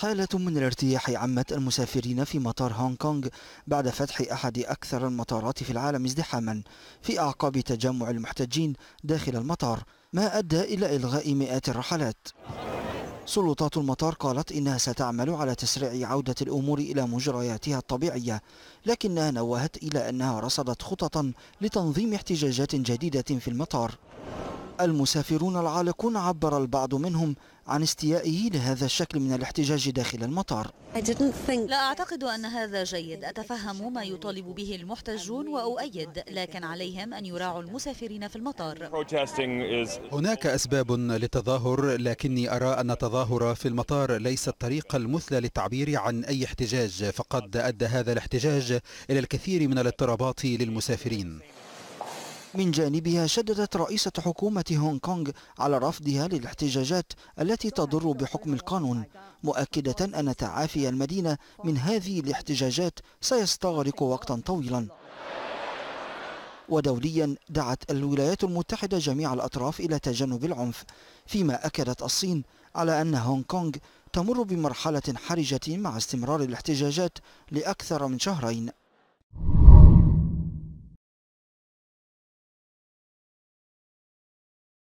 حالة من الارتياح عمت المسافرين في مطار هونغ كونغ بعد فتح أحد أكثر المطارات في العالم ازدحاما في أعقاب تجمع المحتجين داخل المطار ما أدى إلى إلغاء مئات الرحلات سلطات المطار قالت إنها ستعمل على تسريع عودة الأمور إلى مجرياتها الطبيعية لكنها نوهت إلى أنها رصدت خططا لتنظيم احتجاجات جديدة في المطار المسافرون العالقون عبر البعض منهم عن استيائه لهذا الشكل من الاحتجاج داخل المطار لا أعتقد أن هذا جيد أتفهم ما يطالب به المحتجون وأؤيد لكن عليهم أن يراعوا المسافرين في المطار هناك أسباب للتظاهر لكني أرى أن التظاهر في المطار ليس الطريقة المثلى للتعبير عن أي احتجاج فقد أدى هذا الاحتجاج إلى الكثير من الاضطرابات للمسافرين من جانبها شددت رئيسة حكومة هونغ كونغ على رفضها للاحتجاجات التي تضر بحكم القانون مؤكدة أن تعافي المدينة من هذه الاحتجاجات سيستغرق وقتا طويلا ودوليا دعت الولايات المتحدة جميع الأطراف إلى تجنب العنف فيما أكدت الصين على أن هونغ كونغ تمر بمرحلة حرجة مع استمرار الاحتجاجات لأكثر من شهرين